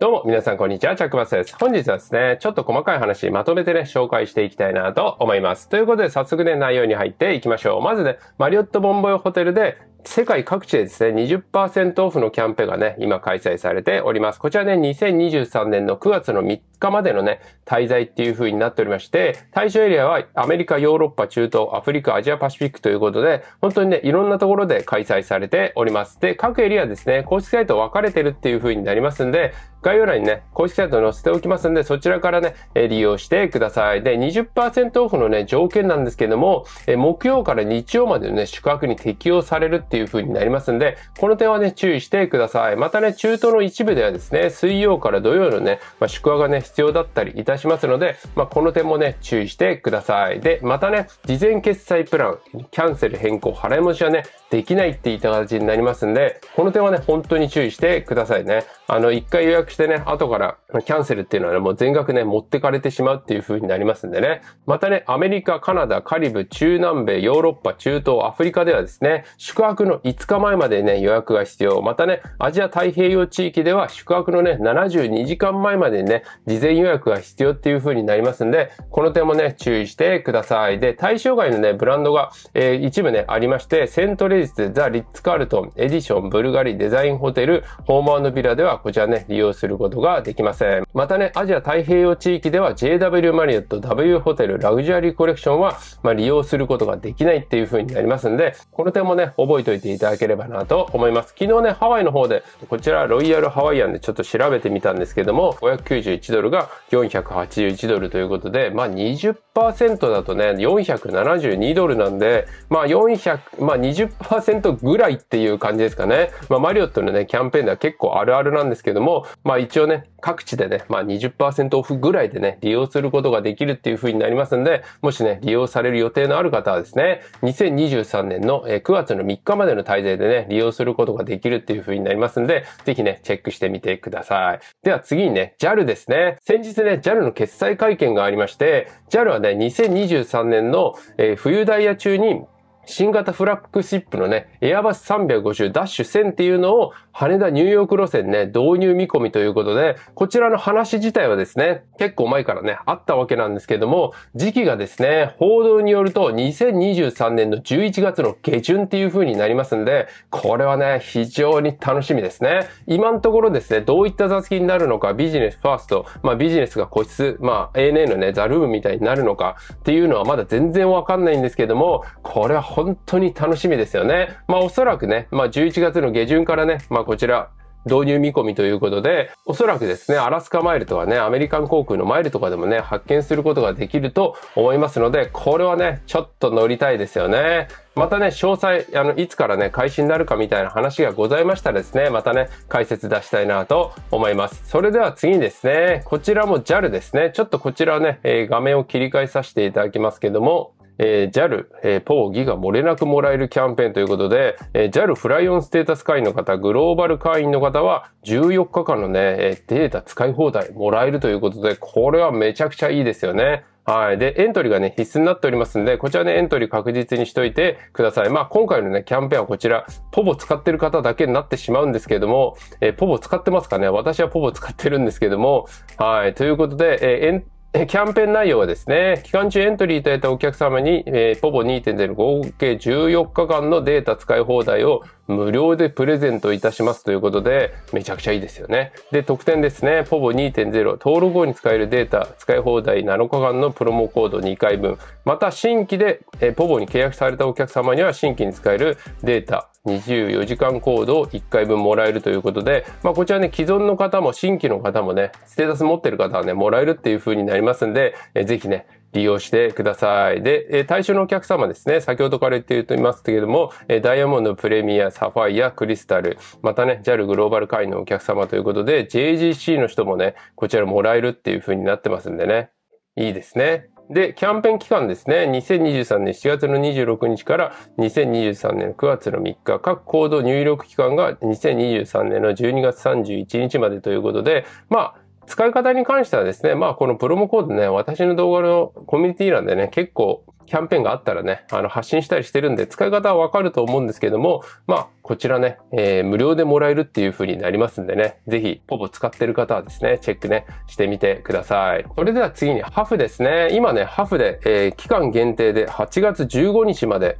どうも、皆さん、こんにちは。チャックバスです。本日はですね、ちょっと細かい話、まとめてね、紹介していきたいなと思います。ということで、早速ね、内容に入っていきましょう。まずね、マリオットボンボイホテルで、世界各地でですね、20%オフのキャンペーンがね、今開催されております。こちらね、2023年の9月の3日までのね、滞在っていう風になっておりまして、対象エリアはアメリカ、ヨーロッパ、中東、アフリカ、アジア、パシフィックということで、本当にね、いろんなところで開催されております。で、各エリアですね、公式サイト分かれてるっていう風になりますんで、概要欄にね、公式サイト載せておきますんで、そちらからね、利用してください。で、20%オフのね、条件なんですけども、木曜から日曜までのね、宿泊に適用されるっていう風になりますんで、この点はね、注意してください。またね、中東の一部ではですね、水曜から土曜のね、まあ、宿泊がね、必要だったりいたしますので、まあ、この点もね、注意してください。で、またね、事前決済プラン、キャンセル変更、払い持ちはね、できないって言った形になりますんで、この点はね、本当に注意してくださいね。あの、一回予約してね、後からキャンセルっていうのはね、もう全額ね、持ってかれてしまうっていう風になりますんでね。またね、アメリカ、カナダ、カリブ、中南米、ヨーロッパ、中東、アフリカではですね、宿泊泊の5日前までね、予約が必要。またね、アジア太平洋地域では宿泊のね、72時間前までね、事前予約が必要っていう風になりますんで、この点もね、注意してください。で、対象外のね、ブランドが、えー、一部ね、ありまして、セントレジス、ザ・リッツ・カールトン、エディション、ブルガリ、デザインホテル、ホームビラではこちらね、利用することができません。またね、アジア太平洋地域では JW マリオット、W ホテル、ラグジュアリーコレクションは、まあ、利用することができないっていう風になりますんで、この点もね、覚えていていただければなと思います。昨日ね、ハワイの方で、こちらロイヤルハワイアンでちょっと調べてみたんですけども、591ドルが481ドルということで、まあ20%だとね、472ドルなんで、まあ400、まあ20%ぐらいっていう感じですかね。まあマリオットのね、キャンペーンでは結構あるあるなんですけども、まあ一応ね、各地でね、まあ20%オフぐらいでね、利用することができるっていう風になりますんで、もしね、利用される予定のある方はですね、2023年の9月の3日までまでの滞在でね、利用することができるっていう風になりますんで、ぜひね、チェックしてみてください。では次にね、JAL ですね。先日ね、JAL の決済会見がありまして、JAL はね、2023年の、えー、冬ダイヤ中に新型フラッグシップのね、エアバス350ダッシュ1000っていうのを羽田ニューヨーク路線ね、導入見込みということで、こちらの話自体はですね、結構前からね、あったわけなんですけども、時期がですね、報道によると2023年の11月の下旬っていう風になりますんで、これはね、非常に楽しみですね。今のところですね、どういった座席になるのか、ビジネスファースト、まあビジネスが個室、まあ ANA のね、ザルームみたいになるのかっていうのはまだ全然わかんないんですけども、これは本当に楽しみですよね。まあおそらくね、まあ11月の下旬からね、まあこちら、導入見込みということで、おそらくですね、アラスカマイルとかね、アメリカン航空のマイルとかでもね、発見することができると思いますので、これはね、ちょっと乗りたいですよね。またね、詳細、あの、いつからね、開始になるかみたいな話がございましたらですね、またね、解説出したいなと思います。それでは次にですね、こちらも JAL ですね。ちょっとこちらね、えー、画面を切り替えさせていただきますけども、えー、JAL、えー、ポーギが漏れなくもらえるキャンペーンということで、えー、JAL フライオンステータス会員の方、グローバル会員の方は14日間のね、えデータ使い放題もらえるということで、これはめちゃくちゃいいですよね。はい。で、エントリーがね、必須になっておりますんで、こちらね、エントリー確実にしといてください。まあ、今回のね、キャンペーンはこちら、ポボ使ってる方だけになってしまうんですけれども、えー、ポボ使ってますかね私はポボ使ってるんですけども、はい。ということで、えー、キャンペーン内容はですね、期間中エントリーいただいたお客様に、えー、ポボ2.0合計14日間のデータ使い放題を無料でプレゼントいたしますということで、めちゃくちゃいいですよね。で、特典ですね。ポボ2.0登録後に使えるデータ、使い放題7日間のプロモコード2回分。また、新規で、えポボに契約されたお客様には新規に使えるデータ、24時間コードを1回分もらえるということで、まあ、こちらね、既存の方も新規の方もね、ステータス持ってる方はね、もらえるっていう風になりますんで、えぜひね、利用してください。で、対象のお客様ですね、先ほどから言っていますけれども、ダイヤモンド、プレミア、サファイア、クリスタル、またね、JAL グローバル会員のお客様ということで、JGC の人もね、こちらもらえるっていう風になってますんでね。いいですね。で、キャンペーン期間ですね。2023年7月の26日から2023年9月の3日、各コード入力期間が2023年の12月31日までということで、まあ、使い方に関してはですね、まあこのプロモコードね、私の動画のコミュニティ欄でね、結構キャンペーンがあったらね、あの発信したりしてるんで、使い方はわかると思うんですけども、まあこちらね、えー、無料でもらえるっていう風になりますんでね、ぜひポポ使ってる方はですね、チェックね、してみてください。それでは次にハフですね。今ね、ハフで、えー、期間限定で8月15日まで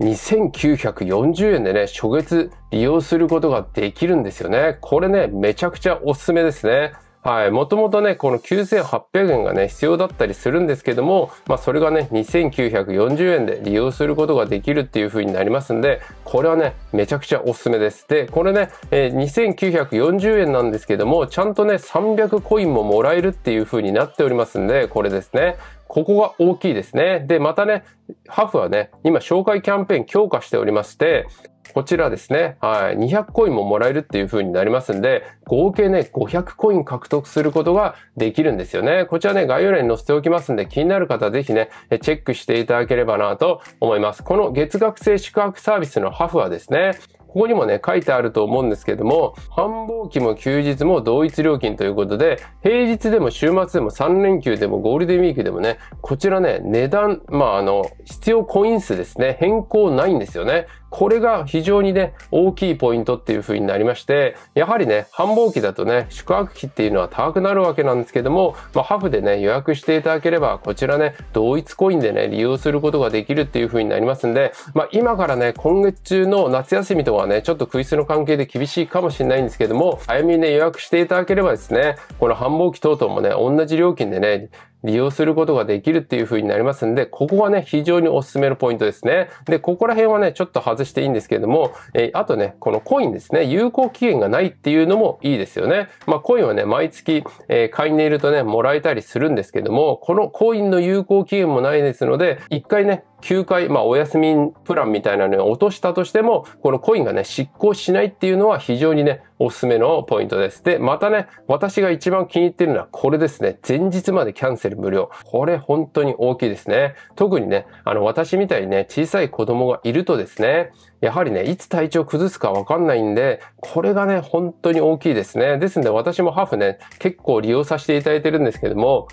2940円でね、初月利用することができるんですよね。これね、めちゃくちゃおすすめですね。はい。もともとね、この9800円がね、必要だったりするんですけども、まあ、それがね、2940円で利用することができるっていう風になりますんで、これはね、めちゃくちゃおすすめです。で、これね、えー、2940円なんですけども、ちゃんとね、300コインももらえるっていう風になっておりますんで、これですね。ここが大きいですね。で、またね、ハフはね、今紹介キャンペーン強化しておりまして、こちらですね、はい、200コインももらえるっていう風になりますんで、合計ね、500コイン獲得することができるんですよね。こちらね、概要欄に載せておきますんで、気になる方ぜひね、チェックしていただければなと思います。この月額制宿泊サービスのハフはですね、ここにもね、書いてあると思うんですけども、繁忙期も休日も同一料金ということで、平日でも週末でも3連休でもゴールデンウィークでもね、こちらね、値段、まあ、あの、必要コイン数ですね、変更ないんですよね。これが非常にね、大きいポイントっていう風になりまして、やはりね、繁忙期だとね、宿泊費っていうのは高くなるわけなんですけども、まあ、ハフでね、予約していただければ、こちらね、同一コインでね、利用することができるっていう風になりますんで、まあ、今からね、今月中の夏休みとはね、ちょっとクイズの関係で厳しいかもしれないんですけども、早めにね、予約していただければですね、この繁忙期等々もね、同じ料金でね、利用することができるっていう風になりますんで、ここがね、非常におすすめのポイントですね。で、ここら辺はね、ちょっと外していいんですけれども、えー、あとね、このコインですね、有効期限がないっていうのもいいですよね。まあ、コインはね、毎月、えー、買いにいるとね、もらえたりするんですけども、このコインの有効期限もないですので、一回ね、9回、まあ、お休みプランみたいなのを落としたとしても、このコインがね、失効しないっていうのは非常にね、おすすめのポイントです。で、またね、私が一番気に入ってるのはこれですね。前日までキャンセル無料。これ本当に大きいですね。特にね、あの、私みたいにね、小さい子供がいるとですね、やはりね、いつ体調崩すかわかんないんで、これがね、本当に大きいですね。ですんで私もハーフね、結構利用させていただいてるんですけども、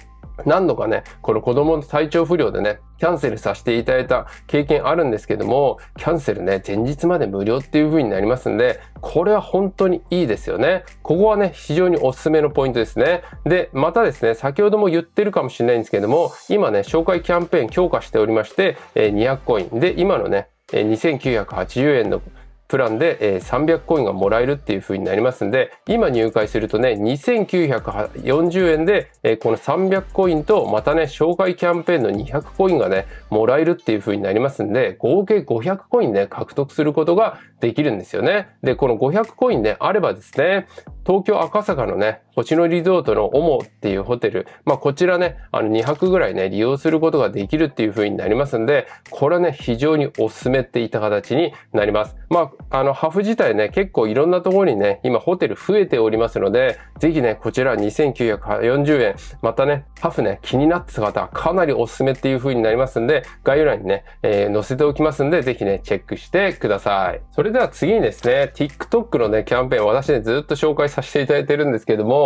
何度かね、この子供の体調不良でね、キャンセルさせていただいた経験あるんですけども、キャンセルね、前日まで無料っていう風になりますんで、これは本当にいいですよね。ここはね、非常におすすめのポイントですね。で、またですね、先ほども言ってるかもしれないんですけども、今ね、紹介キャンペーン強化しておりまして、200コインで、今のね、2980円のプランで、えー、300コインがもらえるっていう風になりますんで、今入会するとね、2940円で、えー、この300コインと、またね、紹介キャンペーンの200コインがね、もらえるっていう風になりますんで、合計500コインね、獲得することができるんですよね。で、この500コインね、あればですね、東京赤坂のね、星野リゾートのオモっていうホテル、まあ、こちらね、あの2泊ぐらいね、利用することができるっていう風になりますんで、これはね、非常にお勧めっていった形になります。まあ、あの、ハフ自体ね、結構いろんなところにね、今ホテル増えておりますので、ぜひね、こちら2940円、またね、ハフね、気になってた方、かなりおすすめっていう風になりますんで、概要欄にね、えー、載せておきますんで、ぜひね、チェックしてください。それでは次にですね、TikTok のね、キャンペーン、私ね、ずっと紹介させていただいてるんですけども、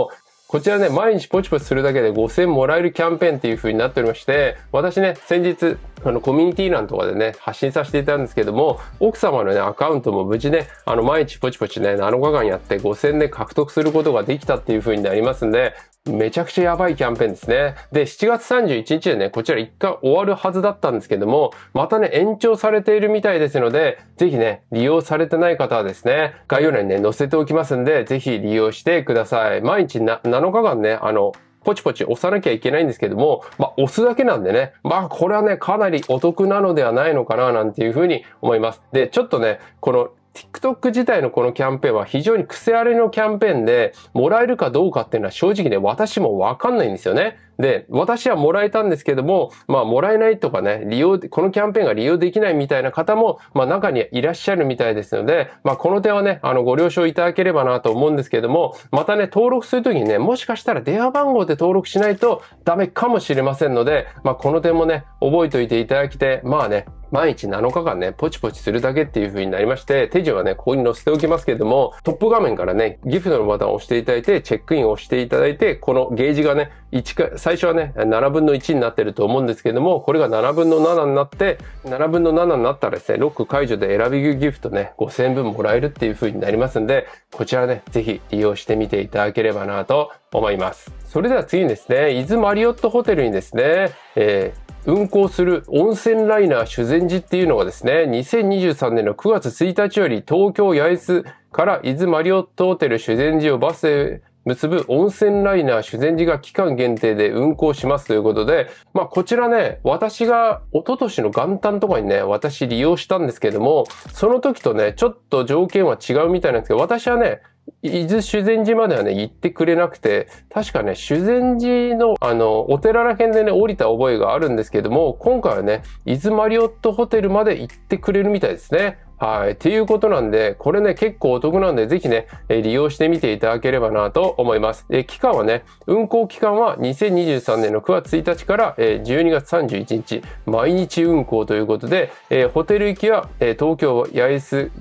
こちらね、毎日ポチポチするだけで5000円もらえるキャンペーンっていう風になっておりまして、私ね、先日、あの、コミュニティ欄とかでね、発信させていたんですけども、奥様のね、アカウントも無事ね、あの、毎日ポチポチね、7日間やって5000円で獲得することができたっていう風になりますんで、めちゃくちゃやばいキャンペーンですね。で、7月31日でね、こちら一回終わるはずだったんですけども、またね、延長されているみたいですので、ぜひね、利用されてない方はですね、概要欄にね、載せておきますんで、ぜひ利用してください。毎日な7日間ね、あの、ポチポチ押さなきゃいけないんですけども、まあ、押すだけなんでね、まあ、これはね、かなりお得なのではないのかな、なんていうふうに思います。で、ちょっとね、この TikTok 自体のこのキャンペーンは非常に癖ありのキャンペーンで、もらえるかどうかっていうのは正直ね、私もわかんないんですよね。で、私はもらえたんですけども、まあもらえないとかね、利用、このキャンペーンが利用できないみたいな方も、まあ中にいらっしゃるみたいですので、まあこの点はね、あのご了承いただければなと思うんですけども、またね、登録するときにね、もしかしたら電話番号で登録しないとダメかもしれませんので、まあこの点もね、覚えておいていただきて、まあね、毎日7日間ね、ポチポチするだけっていう風になりまして、手順はね、ここに載せておきますけれども、トップ画面からね、ギフトのボタンを押していただいて、チェックインを押していただいて、このゲージがね、1か、最初はね、7分の1になってると思うんですけれども、これが7分の7になって、7分の7になったらですね、ロック解除で選びギフトね、5000分もらえるっていう風になりますんで、こちらね、ぜひ利用してみていただければなと思います。それでは次にですね、伊豆マリオットホテルにですね、えー運行する温泉ライナー修善寺っていうのがですね、2023年の9月1日より東京八重洲から伊豆マリオットホテル修善寺をバスで結ぶ温泉ライナー修善寺が期間限定で運行しますということで、まあこちらね、私が一昨年の元旦とかにね、私利用したんですけども、その時とね、ちょっと条件は違うみたいなんですけど、私はね、伊豆修善寺まではね、行ってくれなくて、確かね、修善寺の、あの、お寺ら辺でね、降りた覚えがあるんですけども、今回はね、伊豆マリオットホテルまで行ってくれるみたいですね。はい。っていうことなんで、これね、結構お得なんで、ぜひね、利用してみていただければなと思います。え期間はね、運行期間は2023年の9月1日から、12月31日、毎日運行ということで、えホテル行きは、え東京八重洲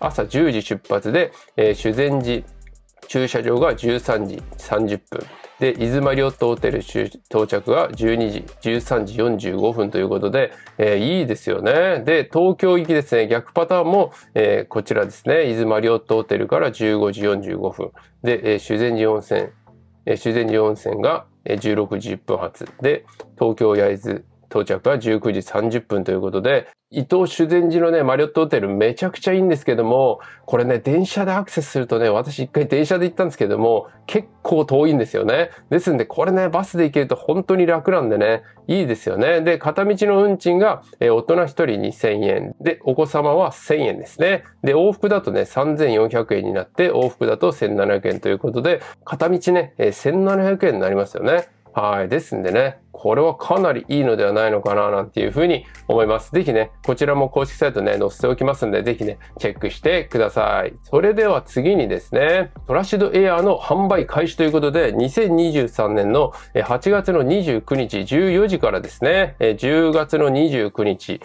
朝10時出発で、えー、修善寺駐車場が13時30分で伊豆マリオットホテル到着が12時13時45分ということで、えー、いいですよねで東京行きですね逆パターンも、えー、こちらですね伊豆マリオットホテルから15時45分で、えー、修善寺温泉、えー、修善寺温泉が16時10分発で東京焼津到着は19時30分ということで、伊東修善寺のね、マリオットホテルめちゃくちゃいいんですけども、これね、電車でアクセスするとね、私一回電車で行ったんですけども、結構遠いんですよね。ですんで、これね、バスで行けると本当に楽なんでね、いいですよね。で、片道の運賃が、えー、大人1人2000円。で、お子様は1000円ですね。で、往復だとね、3400円になって、往復だと1700円ということで、片道ね、えー、1700円になりますよね。はい。ですんでね、これはかなりいいのではないのかな、なんていうふうに思います。ぜひね、こちらも公式サイトね、載せておきますんで、ぜひね、チェックしてください。それでは次にですね、トラッシュドエアーの販売開始ということで、2023年の8月の29日14時からですね、10月の29日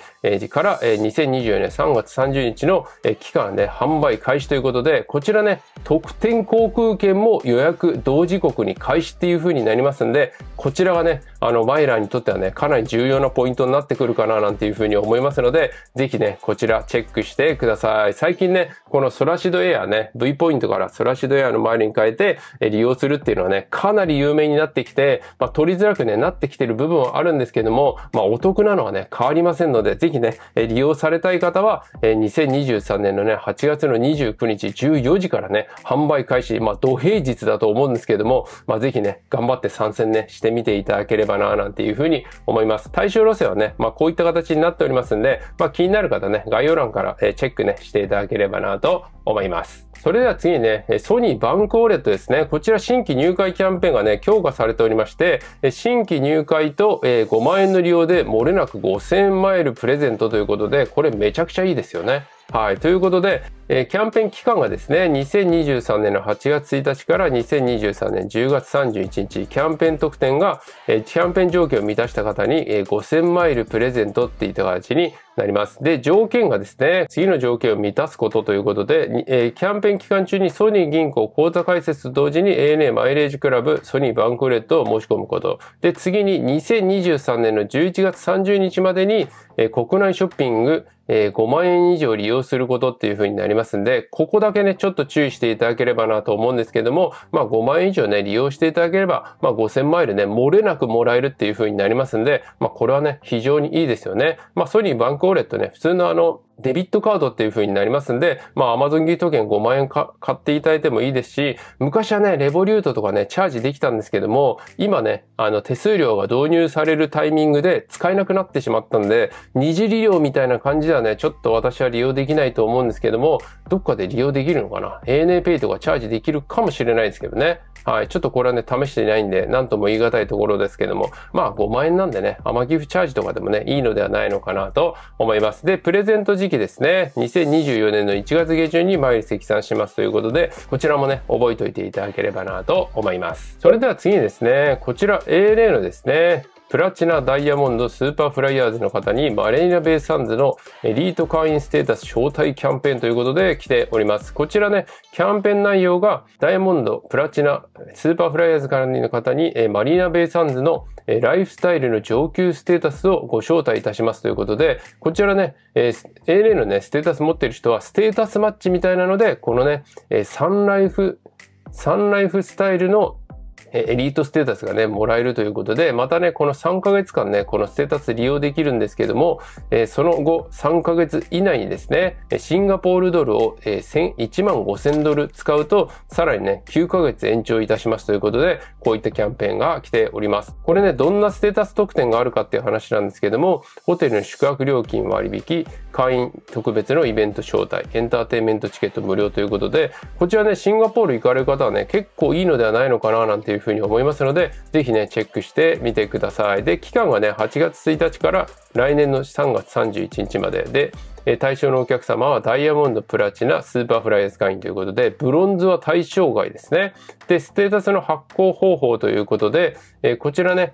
から2024年3月30日の期間で、ね、販売開始ということで、こちらね、特典航空券も予約同時刻に開始っていうふうになりますんで、こちらがね、あの、マイラーにとってはね、かなり重要なポイントになってくるかななんていうふうに思いますので、ぜひね、こちらチェックしてください。最近ね、このソラシドエアね、V ポイントからソラシドエアのマイルに変えて利用するっていうのはね、かなり有名になってきて、まあ、取りづらくね、なってきてる部分はあるんですけども、まあ、お得なのはね、変わりませんので、ぜひね、利用されたい方は、2023年のね、8月の29日14時からね、販売開始、まあ、土平日だと思うんですけども、まあ、ぜひね、頑張って参戦ね、してみていただければな、なんていうふうに思います。対象路線はね、まあ、こういった形になっておりますんで、まあ、気になる方ね、概要欄からチェックね、していただければな、と思います。それでは次にね、ソニーバンクウォレットですね。こちら新規入会キャンペーンがね、強化されておりまして、新規入会と5万円の利用で漏れなく5000マイルプレゼントということで、これめちゃくちゃいいですよね。はい。ということで、えー、キャンペーン期間がですね、2023年の8月1日から2023年10月31日、キャンペーン特典が、えー、キャンペーン条件を満たした方に、えー、5000マイルプレゼントっていった形になります。で、条件がですね、次の条件を満たすことということで、えー、キャンペーン期間中にソニー銀行口座開設と同時に ANA マイレージクラブ、ソニーバンクレットを申し込むこと。で、次に2023年の11月30日までに、えー、国内ショッピング、えー、5万円以上利用することっていうふうになります。りますんで、ここだけね、ちょっと注意していただければなと思うんですけども、まあ5万円以上ね、利用していただければ、まあ5000マイルね、漏れなくもらえるっていう風になりますんで、まあこれはね、非常にいいですよね。まあソニーバンクウォレットね、普通のあの、デビットカードっていう風になりますんで、まあ Amazon ギフト券5万円買っていただいてもいいですし、昔はね、レボリュートとかね、チャージできたんですけども、今ね、あの手数料が導入されるタイミングで使えなくなってしまったんで、二次利用みたいな感じではね、ちょっと私は利用できないと思うんですけども、どっかで利用できるのかな ?ANAPay とかチャージできるかもしれないですけどね。はい。ちょっとこれはね、試していないんで、なんとも言い難いところですけども、まあ5万円なんでね、アマギフチャージとかでもね、いいのではないのかなと思います。で、プレゼント時期ですね、2024年の1月下旬に毎日積算しますということで、こちらもね、覚えておいていただければなと思います。それでは次にですね、こちら A a のですね、プラチナダイヤモンドスーパーフライヤーズの方にマレーナベイサンズのエリート会員ステータス招待キャンペーンということで来ております。こちらね、キャンペーン内容がダイヤモンド、プラチナ、スーパーフライヤーズからの方にマリーナベイサンズのライフスタイルの上級ステータスをご招待いたしますということで、こちらね、え ANA のね、ステータス持ってる人はステータスマッチみたいなので、このね、サンライフ、サンライフスタイルのエリートステータスがね、もらえるということで、またね、この3ヶ月間ね、このステータス利用できるんですけども、えその後3ヶ月以内にですね、シンガポールドルを、えー、1万5000ドル使うと、さらにね、9ヶ月延長いたしますということで、こういったキャンペーンが来ております。これね、どんなステータス特典があるかっていう話なんですけども、ホテルの宿泊料金割引、会員特別のイベント招待、エンターテインメントチケット無料ということで、こちらね、シンガポール行かれる方はね、結構いいのではないのかななんていうふうに思いますので、ぜひね、チェックしてみてください。で、期間はね、8月1日から来年の3月31日までで、え対象のお客様はダイヤモンド、プラチナ、スーパーフライース会員ということで、ブロンズは対象外ですね。で、ステータスの発行方法ということで、えこちらね、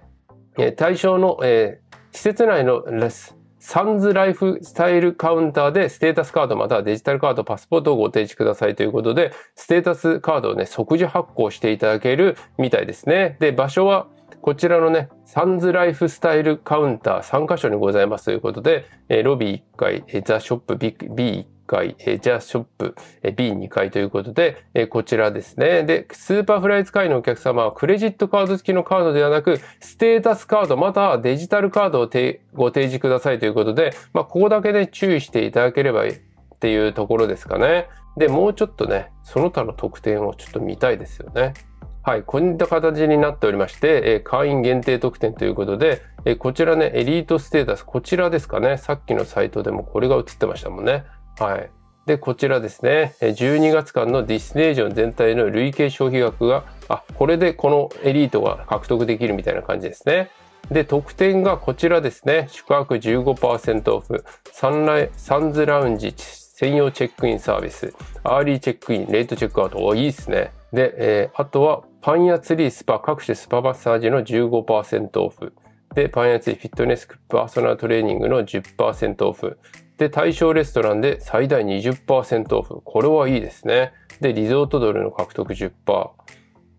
え対象の、え施設内のレス、サンズライフスタイルカウンターでステータスカードまたはデジタルカード、パスポートをご提示くださいということで、ステータスカードをね、即時発行していただけるみたいですね。で、場所はこちらのね、サンズライフスタイルカウンター3カ所にございますということで、えロビー1階、ザショップ B1 階、えー、ジャショップ、えー、B2 階ということで、えー、こちらですね。で、スーパーフライズ会のお客様はクレジットカード付きのカードではなく、ステータスカードまたはデジタルカードをてご提示くださいということで、まあ、ここだけで、ね、注意していただければっていうところですかね。で、もうちょっとね、その他の特典をちょっと見たいですよね。はい、こういった形になっておりまして、え会員限定特典ということで、えこちらね、エリートステータス、こちらですかね、さっきのサイトでもこれが映ってましたもんね。はい。で、こちらですね、12月間のディスネージョン全体の累計消費額が、あ、これでこのエリートが獲得できるみたいな感じですね。で、特典がこちらですね。宿泊15%オフ、サンライサンズラウンジ専用チェックインサービス、アーリーチェックイン、レートチェックアウト。お、いいですね。で、えー、あとは、パン屋ツリー、スパ、各種スパマッサージの15%オフ。で、パン屋ツリー、フィットネス、パーソナルトレーニングの10%オフ。で、対象レストランで最大20%オフ。これはいいですね。で、リゾートドルの獲得10%。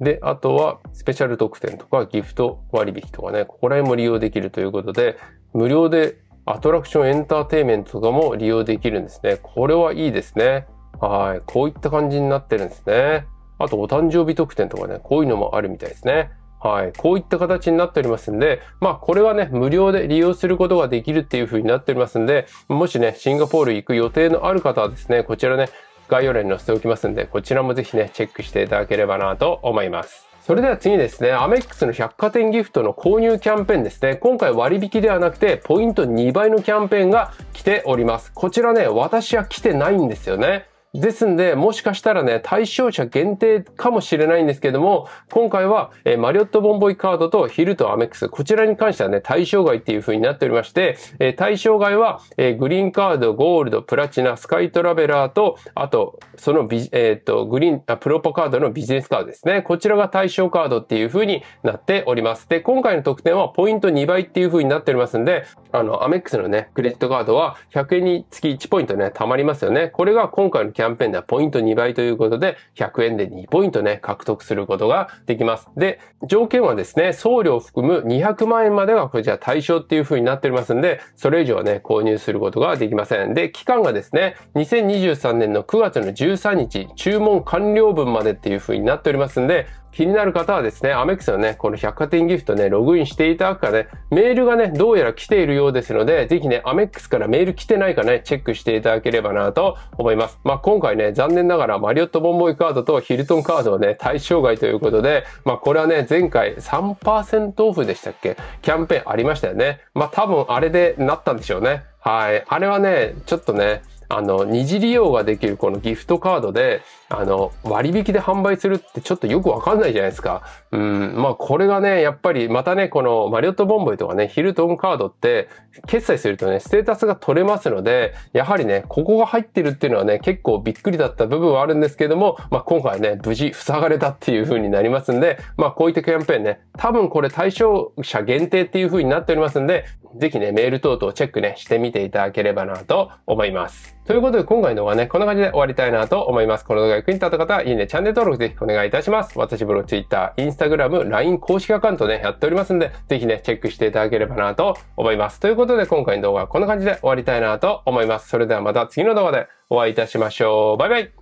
で、あとはスペシャル特典とかギフト割引とかね、ここら辺も利用できるということで、無料でアトラクションエンターテイメントとかも利用できるんですね。これはいいですね。はい。こういった感じになってるんですね。あと、お誕生日特典とかね、こういうのもあるみたいですね。はい。こういった形になっておりますんで、まあ、これはね、無料で利用することができるっていう風になっておりますんで、もしね、シンガポール行く予定のある方はですね、こちらね、概要欄に載せておきますんで、こちらもぜひね、チェックしていただければなと思います。それでは次ですね、アメックスの百貨店ギフトの購入キャンペーンですね。今回割引ではなくて、ポイント2倍のキャンペーンが来ております。こちらね、私は来てないんですよね。ですんで、もしかしたらね、対象者限定かもしれないんですけども、今回は、えー、マリオットボンボイカードとヒルとアメックス、こちらに関してはね、対象外っていう風になっておりまして、えー、対象外は、えー、グリーンカード、ゴールド、プラチナ、スカイトラベラーと、あと、そのビジ、えっ、と、グリーンあ、プロポカードのビジネスカードですね。こちらが対象カードっていう風になっております。で、今回の特典はポイント2倍っていう風になっておりますんで、あの、アメックスのね、クレジットカードは100円につき1ポイントね、貯まりますよね。これが今回のキャンペーンではポイント2倍ということで、100円で2ポイントね、獲得することができます。で、条件はですね、送料を含む200万円までがこちら対象っていう風になっておりますんで、それ以上はね、購入することができません。で、期間がですね、2023年の9月の13日、注文完了分までっていう風になっておりますんで、気になる方はですね、アメックスのね、この百貨店ギフトね、ログインしていただくかね、メールがね、どうやら来ているようですので、ぜひね、アメックスからメール来てないかね、チェックしていただければなと思います。まあ、今回ね、残念ながらマリオットボンボイカードとヒルトンカードはね、対象外ということで、まあ、これはね、前回3%オフでしたっけキャンペーンありましたよね。まあ、多分あれでなったんでしょうね。はい。あれはね、ちょっとね、あの、二次利用ができるこのギフトカードで、あの、割引で販売するってちょっとよくわかんないじゃないですか。うん、まあこれがね、やっぱりまたね、このマリオットボンボイとかね、ヒルトンカードって、決済するとね、ステータスが取れますので、やはりね、ここが入ってるっていうのはね、結構びっくりだった部分はあるんですけども、まあ今回ね、無事塞がれたっていう風になりますんで、まあこういったキャンペーンね、多分これ対象者限定っていう風になっておりますんで、ぜひね、メール等々チェックね、してみていただければなと思います。ということで今回の動画はね、こんな感じで終わりたいなと思います。この動画が役に立った方は、いいね、チャンネル登録ぜひお願いいたします。私ブログ、Twitter、Instagram、LINE 公式アカウントね、やっておりますんで、ぜひね、チェックしていただければなと思います。ということで今回の動画はこんな感じで終わりたいなと思います。それではまた次の動画でお会いいたしましょう。バイバイ